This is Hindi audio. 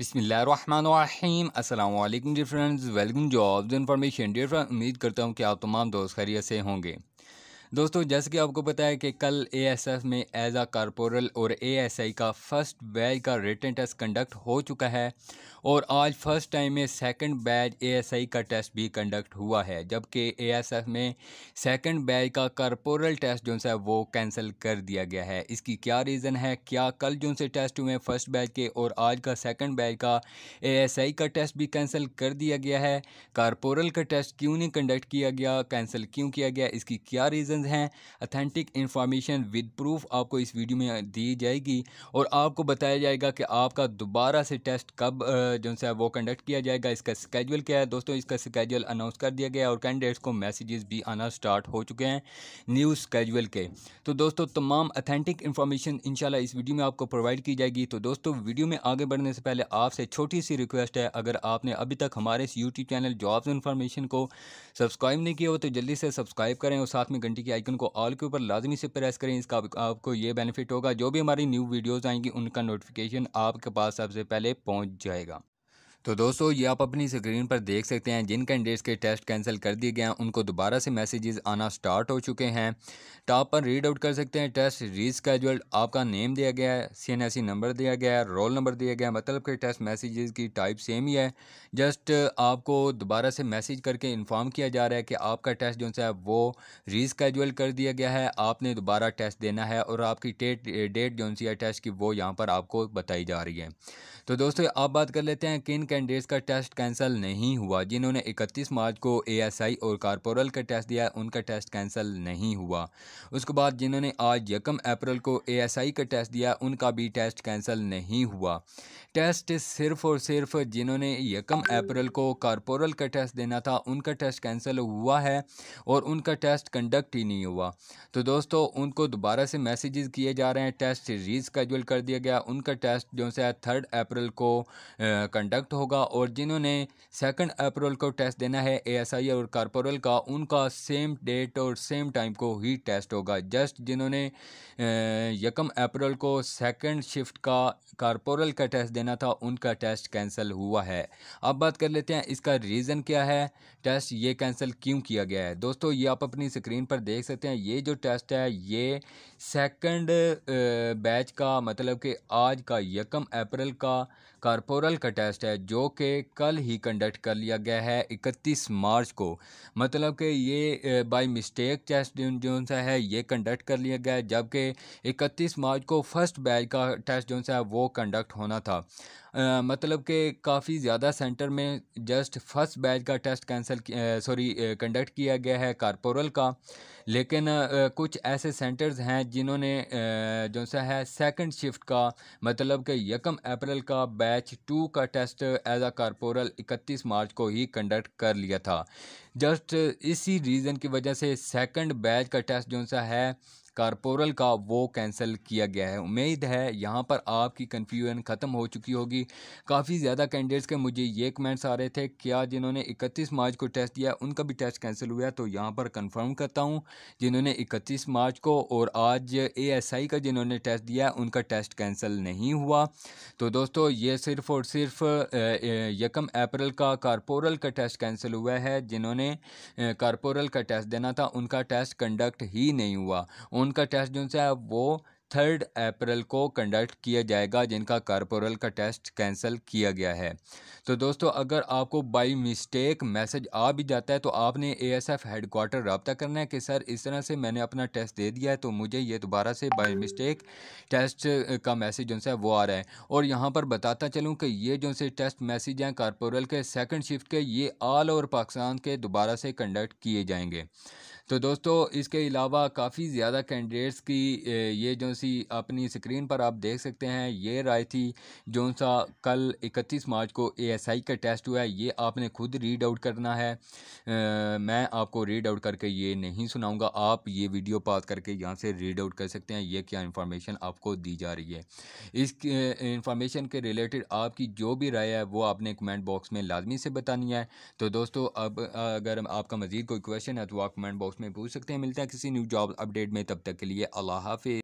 बिसमीम अल्लाम dear friends welcome jobs information dear friend उम्मीद करता हूँ कि आप तमाम दोस्त खैरियत से होंगे दोस्तों जैसे कि आपको पता है कि कल एएसएफ में एज आ कारपोरल और एएसआई का फर्स्ट बैच का रिटर्न टेस्ट कंडक्ट हो चुका है और आज फर्स्ट टाइम में सेकंड बैच एएसआई का टेस्ट भी कंडक्ट हुआ है जबकि एएसएफ में सेकंड बैच का कॉरपोरल टेस्ट जो है वो कैंसिल कर दिया गया है इसकी क्या रीज़न है क्या कल जो से टेस्ट हुए फर्स्ट बैच के और आज का सेकंड बैच का एएसआई का टेस्ट भी कैंसिल कर दिया गया है कॉरपोरल का टेस्ट क्यों नहीं कंडक्ट किया गया कैंसिल क्यों किया गया इसकी क्या रीज़न हैं अथेंटिक इन्फॉर्मेशन विद प्रूफ आपको इस वीडियो में दी जाएगी और आपको बताया जाएगा कि आपका दोबारा से टेस्ट कब आ, जो है वो कंडक्ट किया जाएगा इसका स्केजुअल क्या है दोस्तों इसका स्केजल अनाउंस कर दिया गया और कैंडिडेट्स को मैसेजेस भी आना स्टार्ट हो चुके हैं न्यूज़ स्केजुअल के तो दोस्तों तमाम अथेंटिक इन्फॉर्मेशन इन इस वीडियो में आपको प्रोवाइड की जाएगी तो दोस्तों वीडियो में आगे बढ़ने से पहले आपसे छोटी सी रिक्वेस्ट है अगर आपने अभी तक हमारे इस यूट्यूब चैनल जॉब्स इन्फॉर्मेशन को सब्सक्राइब नहीं किया हो तो जल्दी से सब्सक्राइब करें और साथ में घंटी के आइकन को ऑल के ऊपर लाजमी से प्रेस करें इसका आपको ये बेनिफिट होगा जो भी हमारी न्यू वीडियोज़ आएंगी उनका नोटिफिकेशन आपके पास सबसे पहले पहुँच जाएगा तो दोस्तों ये आप अपनी स्क्रीन पर देख सकते हैं जिन कैंडिडेट्स के टेस्ट कैंसिल कर दिए गए हैं उनको दोबारा से मैसेजेस आना स्टार्ट हो चुके हैं तो आप पर रीड आउट कर सकते हैं टेस्ट रीस्केजल्ड आपका नेम दिया गया है सी नंबर दिया गया है रोल नंबर दिया गया है मतलब कि टेस्ट मैसेजेस की टाइप सेम ही है जस्ट आपको दोबारा से मैसेज करके इन्फॉर्म किया जा रहा है कि आपका टेस्ट जो है वो रीस्केजल कर दिया गया है आपने दोबारा टेस्ट देना है और आपकी डेट डेट जो सी है टेस्ट की वो यहाँ पर आपको बताई जा रही है तो दोस्तों आप बात कर लेते हैं किन कैंडिडेट्स का टेस्ट कैंसिल नहीं हुआ जिन्होंने 31 मार्च को एएसआई और कारपोरल का टेस्ट दिया उनका टेस्ट कैंसिल नहीं हुआ उसके बाद जिन्होंने आज यकम अप्रैल को एएसआई का टेस्ट दिया उनका भी टेस्ट कैंसिल नहीं हुआ टेस्ट सिर्फ और सिर्फ जिन्होंने यकम अप्रैल को कारपोरल का टेस्ट देना था उनका टेस्ट कैंसिल हुआ है और उनका टेस्ट कंडक्ट ही नहीं हुआ तो दोस्तों उनको दोबारा से मैसेजेस किए जा रहे हैं टेस्ट रीस्केड्यूल कर दिया गया उनका टेस्ट जो है थर्ड अप्रैल को कंडक्ट होगा और जिन्होंने सेकंड अप्रैल को टेस्ट देना है एएसआई और कारपोरल का उनका सेम डेट और सेम टाइम को ही टेस्ट होगा जस्ट जिन्होंने यकम अप्रैल को सेकंड शिफ्ट का कारपोरल का टेस्ट देना था उनका टेस्ट कैंसिल हुआ है अब बात कर लेते हैं इसका रीज़न क्या है टेस्ट ये कैंसिल क्यों किया गया है दोस्तों ये आप अपनी स्क्रीन पर देख सकते हैं ये जो टेस्ट है ये सेकंड बैच का मतलब कि आज का यकम अप्रैल का कारपोरल का टेस्ट है जो कि कल ही कंडक्ट कर लिया गया है 31 मार्च को मतलब कि ये बाय मिस्टेक टेस्ट जो सा है ये कंडक्ट कर लिया गया है जबकि 31 मार्च को फर्स्ट बैच का टेस्ट जो सा है वो कंडक्ट होना था आ, मतलब कि काफ़ी ज़्यादा सेंटर में जस्ट फर्स्ट बैच का टेस्ट कैंसिल सॉरी कंडक्ट किया गया है कारपोरल का लेकिन आ, कुछ ऐसे सेंटर्स हैं जिन्होंने जो सा है सेकंड शिफ्ट का मतलब कि यकम अप्रैल का बैच टू का टेस्ट एज अ कारपोरल 31 मार्च को ही कंडक्ट कर लिया था जस्ट इसी रीज़न की वजह से सेकंड बैच का टेस्ट जो सा है कारपोरल का वो कैंसिल किया गया है उम्मीद है यहाँ पर आपकी कन्फ्यूजन ख़त्म हो चुकी होगी काफ़ी ज़्यादा कैंडिडेट्स के मुझे ये कमेंट्स आ रहे थे क्या जिन्होंने इकतीस मार्च को टेस्ट दिया उनका भी टेस्ट कैंसिल हुआ तो यहाँ पर कन्फर्म करता हूँ जिन्होंने इकतीस मार्च को और आज ए का जिन्होंने टेस्ट दिया उनका टेस्ट कैंसिल नहीं हुआ तो दोस्तों ये सिर्फ़ और सिर्फ यकम अप्रैल का कारपोरल का टेस्ट कैंसिल हुआ है जिन्होंने कारपोरल का टेस्ट देना था उनका टेस्ट कंडक्ट ही नहीं हुआ उन उनका टेस्ट जो है वो थर्ड अप्रैल को कंडक्ट किया जाएगा जिनका कारपोरल का टेस्ट कैंसिल किया गया है तो दोस्तों अगर आपको बाई मिस्टेक मैसेज आ भी जाता है तो आपने A S F headquarter रबता करना है कि सर इस तरह से मैंने अपना टेस्ट दे दिया है तो मुझे ये दोबारा से बाई मिस्टेक टेस्ट का मैसेज जो है वो आ रहा है और यहाँ पर बताता चलूँ कि ये जो से टेस्ट मैसेज हैं कारपोरल के सेकेंड शिफ्ट के ये ऑल ओवर पाकिस्तान के दोबारा से कंडक्ट किए जाएंगे तो दोस्तों इसके अलावा काफ़ी ज़्यादा कैंडिडेट्स की ये जो सी अपनी स्क्रीन पर आप देख सकते हैं ये राय थी जो सा कल 31 मार्च को एएसआई का टेस्ट हुआ है ये आपने खुद रीड आउट करना है आ, मैं आपको रीड आउट करके ये नहीं सुनाऊंगा आप ये वीडियो पास करके यहाँ से रीड आउट कर सकते हैं ये क्या इन्फॉर्मेशन आपको दी जा रही है इस इंफॉर्मेशन के रिलेटेड आपकी जो भी राय है वो आपने कमेंट बॉक्स में लाजमी से बतानी है तो दोस्तों अब अगर आपका मज़ीद कोई क्वेश्चन है तो आप कमेंट बॉक्स में पूछ सकते हैं मिलता है किसी न्यू जॉब अपडेट में तब तक के लिए अल्लाह हाफि